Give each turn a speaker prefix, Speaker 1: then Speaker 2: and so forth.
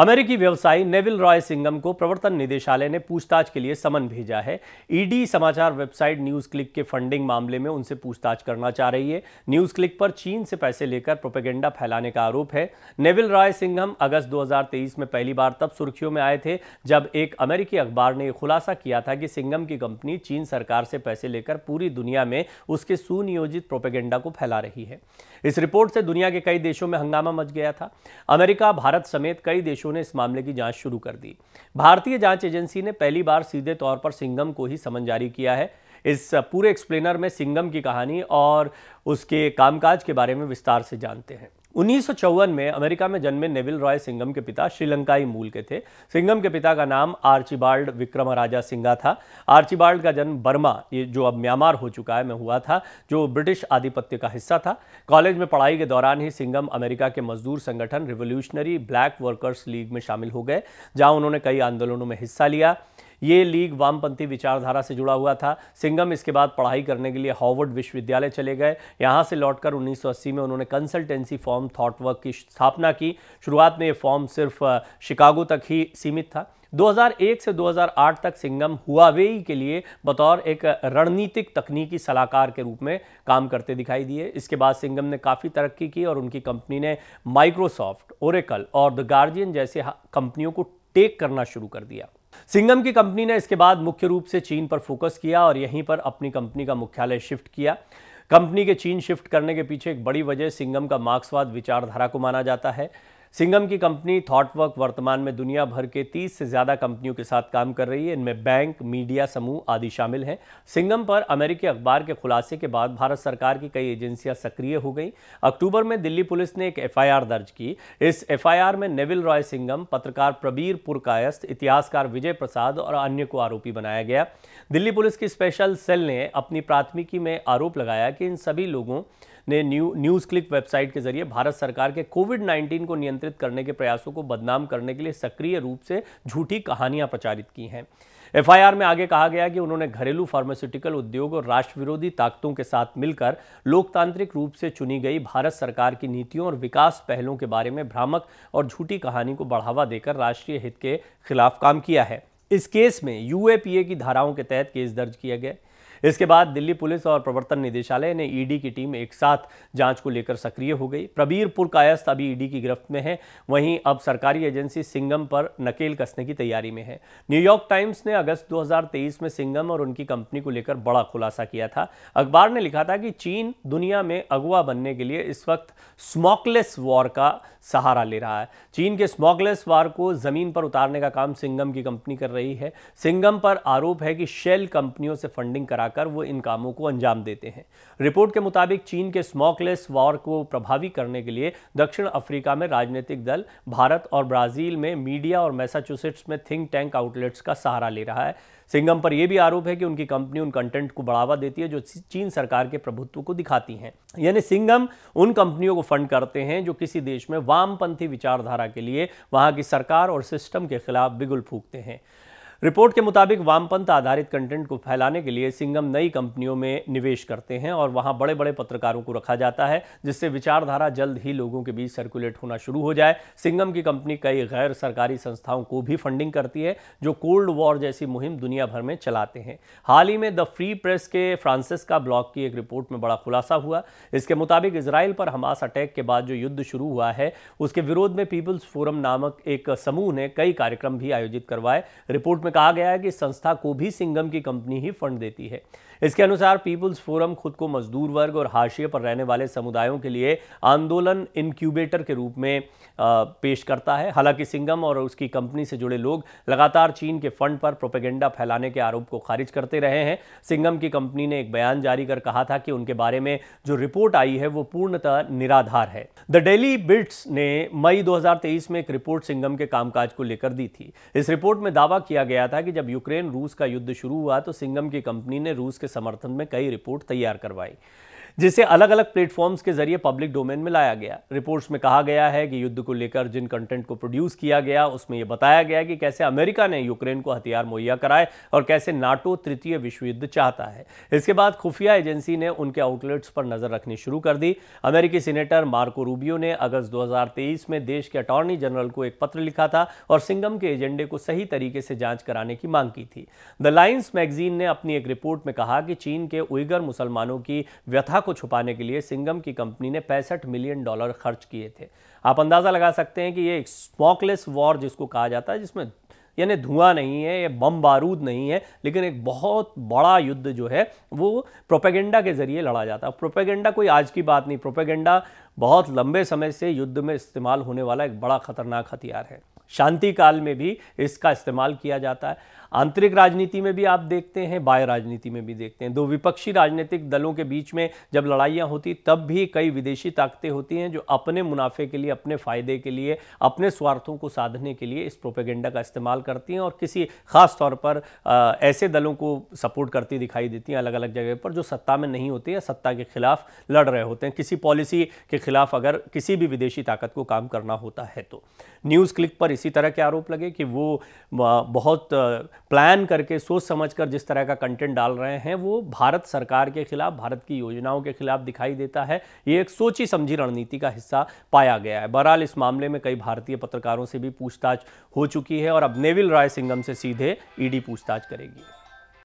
Speaker 1: अमेरिकी व्यवसायी Neville Roy Singham को प्रवर्तन निदेशालय ने पूछताछ के लिए समन भेजा है ईडी समाचार वेबसाइट न्यूज क्लिक के फंडिंग मामले में उनसे पूछताछ करना चाह रही है न्यूज क्लिक पर चीन से पैसे लेकर प्रोपेगेंडा फैलाने का आरोप है नेविल रॉय सिंगम अगस्त 2023 में पहली बार तब सुर्खियों में आए थे जब एक अमेरिकी अखबार ने खुलासा किया था कि सिंगम की कंपनी चीन सरकार से पैसे लेकर पूरी दुनिया में उसके सुनियोजित प्रोपेगेंडा को फैला रही है इस रिपोर्ट से दुनिया के कई देशों में हंगामा मच गया था अमेरिका भारत समेत कई देशों देशों ने इस मामले की जांच शुरू कर दी भारतीय जांच एजेंसी ने पहली बार सीधे तौर पर सिंगम को ही समन जारी किया है इस पूरे एक्सप्लेनर में सिंगम की कहानी और उसके कामकाज के बारे में विस्तार से जानते हैं उन्नीस में अमेरिका में जन्मे नेविल रॉय सिंगम के पिता श्रीलंकाई मूल के थे सिंगम के पिता का नाम आर्चिबाल्ड विक्रमराजा सिंगा था आर्चिबाल्ड का जन्म बर्मा ये जो अब म्यांमार हो चुका है में हुआ था जो ब्रिटिश आधिपत्य का हिस्सा था कॉलेज में पढ़ाई के दौरान ही सिंगम अमेरिका के मजदूर संगठन रिवोल्यूशनरी ब्लैक वर्कर्स लीग में शामिल हो गए जहाँ उन्होंने कई आंदोलनों में हिस्सा लिया ये लीग वामपंथी विचारधारा से जुड़ा हुआ था सिंगम इसके बाद पढ़ाई करने के लिए हॉवर्ड विश्वविद्यालय चले गए यहाँ से लौटकर 1980 में उन्होंने कंसल्टेंसी फॉर्म थॉटवर्क की स्थापना की शुरुआत में ये फॉर्म सिर्फ शिकागो तक ही सीमित था 2001 से 2008 तक सिंगम हुआवेई के लिए बतौर एक रणनीतिक तकनीकी सलाहकार के रूप में काम करते दिखाई दिए इसके बाद सिंगम ने काफ़ी तरक्की की और उनकी कंपनी ने माइक्रोसॉफ्ट ओरेकल और द गार्जियन जैसे कंपनियों को टेक करना शुरू कर दिया सिंगम की कंपनी ने इसके बाद मुख्य रूप से चीन पर फोकस किया और यहीं पर अपनी कंपनी का मुख्यालय शिफ्ट किया कंपनी के चीन शिफ्ट करने के पीछे एक बड़ी वजह सिंगम का मार्क्सवाद विचारधारा को माना जाता है सिंगम की कंपनी थॉटवर्क वर्तमान में दुनिया भर के 30 से ज़्यादा कंपनियों के साथ काम कर रही है इनमें बैंक मीडिया समूह आदि शामिल हैं सिंगम पर अमेरिकी अखबार के खुलासे के बाद भारत सरकार की कई एजेंसियां सक्रिय हो गई अक्टूबर में दिल्ली पुलिस ने एक एफआईआर दर्ज की इस एफआईआर में नेविल रॉय सिंगम पत्रकार प्रबीर पुरकायस्त इतिहासकार विजय प्रसाद और अन्य को आरोपी बनाया गया दिल्ली पुलिस की स्पेशल सेल ने अपनी प्राथमिकी में आरोप लगाया कि इन सभी लोगों ने न्यू न्यूज़ क्लिक वेबसाइट के जरिए भारत सरकार के कोविड 19 को नियंत्रित करने के प्रयासों को बदनाम करने के लिए सक्रिय रूप से झूठी कहानियां प्रचारित की हैं एफआईआर में आगे कहा गया कि उन्होंने घरेलू फार्मास्यूटिकल उद्योग और राष्ट्र विरोधी ताकतों के साथ मिलकर लोकतांत्रिक रूप से चुनी गई भारत सरकार की नीतियों और विकास पहलों के बारे में भ्रामक और झूठी कहानी को बढ़ावा देकर राष्ट्रीय हित के खिलाफ काम किया है इस केस में यूएपीए की धाराओं के तहत केस दर्ज किया गया इसके बाद दिल्ली पुलिस और प्रवर्तन निदेशालय ने ईडी की टीम एक साथ जांच को लेकर सक्रिय हो गई प्रबीरपुर कायस्थ अभी ईडी की गिरफ्त में है वहीं अब सरकारी एजेंसी सिंगम पर नकेल कसने की तैयारी में है न्यूयॉर्क टाइम्स ने अगस्त 2023 में सिंगम और उनकी कंपनी को लेकर बड़ा खुलासा किया था अखबार ने लिखा था कि चीन दुनिया में अगुवा बनने के लिए इस वक्त स्मॉकलेस वॉर का सहारा ले रहा है चीन के स्मॉकलेस वॉर को जमीन पर उतारने का काम सिंगम की कंपनी कर रही है सिंगम पर आरोप है कि शेल कंपनियों से फंडिंग करा जाकर वो इन कामों को अंजाम देते हैं रिपोर्ट के मुताबिक चीन के स्मॉकलेस वॉर को प्रभावी करने के लिए दक्षिण अफ्रीका में राजनीतिक दल भारत और ब्राज़ील में मीडिया और मैसाचुसेट्स में थिंक टैंक आउटलेट्स का सहारा ले रहा है सिंगम पर यह भी आरोप है कि उनकी कंपनी उन कंटेंट को बढ़ावा देती है जो चीन सरकार के प्रभुत्व को दिखाती हैं यानी सिंगम उन कंपनियों को फंड करते हैं जो किसी देश में वामपंथी विचारधारा के लिए वहां की सरकार और सिस्टम के खिलाफ बिगुल फूकते हैं रिपोर्ट के मुताबिक वामपंथ आधारित कंटेंट को फैलाने के लिए सिंगम नई कंपनियों में निवेश करते हैं और वहां बड़े बड़े पत्रकारों को रखा जाता है जिससे विचारधारा जल्द ही लोगों के बीच सर्कुलेट होना शुरू हो जाए सिंगम की कंपनी कई गैर सरकारी संस्थाओं को भी फंडिंग करती है जो कोल्ड वॉर जैसी मुहिम दुनिया भर में चलाते हैं हाल ही में द फ्री प्रेस के फ्रांसिस का की एक रिपोर्ट में बड़ा खुलासा हुआ इसके मुताबिक इसराइल पर हमास अटैक के बाद जो युद्ध शुरू हुआ है उसके विरोध में पीपुल्स फोरम नामक एक समूह ने कई कार्यक्रम भी आयोजित करवाए रिपोर्ट में में कहा गया है कि संस्था को भी सिंगम की कंपनी ही फंड देती है इसके अनुसार पीपुल्स फोरम खुद को मजदूर वर्ग और हाशिए पर रहने वाले समुदायों के लिए आंदोलन इनक्यूबेटर के रूप में पेश करता है हालांकि सिंगम और उसकी कंपनी से जुड़े लोग लगातार चीन के फंड पर प्रोपेगेंडा फैलाने के आरोप को खारिज करते रहे हैं सिंगम की कंपनी ने एक बयान जारी कर कहा था कि उनके बारे में जो रिपोर्ट आई है वो पूर्णतः निराधार है द डेली बिट्स ने मई दो में एक रिपोर्ट सिंगम के कामकाज को लेकर दी थी इस रिपोर्ट में दावा किया गया गया था कि जब यूक्रेन रूस का युद्ध शुरू हुआ तो सिंगम की कंपनी ने रूस के समर्थन में कई रिपोर्ट तैयार करवाई जिसे अलग अलग प्लेटफॉर्म्स के जरिए पब्लिक डोमेन में लाया गया रिपोर्ट्स में कहा गया है कि युद्ध को लेकर जिन कंटेंट को प्रोड्यूस किया गया उसमें यह बताया गया कि कैसे अमेरिका ने यूक्रेन को हथियार मुहैया कराए और कैसे नाटो तृतीय विश्व युद्ध चाहता है इसके बाद खुफिया एजेंसी ने उनके आउटलेट्स पर नजर रखनी शुरू कर दी अमेरिकी सीनेटर मार्को रूबियो ने अगस्त दो में देश के अटॉर्नी जनरल को एक पत्र लिखा था और सिंगम के एजेंडे को सही तरीके से जांच कराने की मांग की थी द लाइन्स मैगजीन ने अपनी एक रिपोर्ट में कहा कि चीन के उइगर मुसलमानों की व्यथा को छुपाने के लिए सिंगम की कंपनी ने पैंसठ मिलियन डॉलर खर्च किए थे आप अंदाज़ा लगा सकते हैं कि ये एक स्मोकलेस वॉर जिसको कहा जाता है जिसमें यानी धुआं नहीं है ये बम बारूद नहीं है लेकिन एक बहुत बड़ा युद्ध जो है वो प्रोपेगेंडा के ज़रिए लड़ा जाता है प्रोपेगेंडा कोई आज की बात नहीं प्रोपेगेंडा बहुत लंबे समय से युद्ध में इस्तेमाल होने वाला एक बड़ा खतरनाक हथियार है शांति काल में भी इसका इस्तेमाल किया जाता है आंतरिक राजनीति में भी आप देखते हैं बाह्य राजनीति में भी देखते हैं दो विपक्षी राजनीतिक दलों के बीच में जब लड़ाइयाँ होती तब भी कई विदेशी ताकतें होती हैं जो अपने मुनाफे के लिए अपने फ़ायदे के लिए अपने स्वार्थों को साधने के लिए इस प्रोपेगेंडा का इस्तेमाल करती हैं और किसी खास तौर पर आ, ऐसे दलों को सपोर्ट करती दिखाई देती हैं अलग अलग जगह पर जो सत्ता में नहीं होती या सत्ता के खिलाफ लड़ रहे होते हैं किसी पॉलिसी के खिलाफ अगर किसी भी विदेशी ताकत को काम करना होता है तो न्यूज़ क्लिक पर इस इसी तरह के आरोप लगे कि वो बहुत प्लान करके सोच समझ कर जिस तरह का कंटेंट डाल रहे हैं वो भारत सरकार के खिलाफ भारत की योजनाओं के खिलाफ दिखाई देता है ये एक सोची समझी रणनीति का हिस्सा पाया गया है बहरहाल इस मामले में कई भारतीय पत्रकारों से भी पूछताछ हो चुकी है और अब नेविल राय सिंगम से सीधे ईडी e पूछताछ करेगी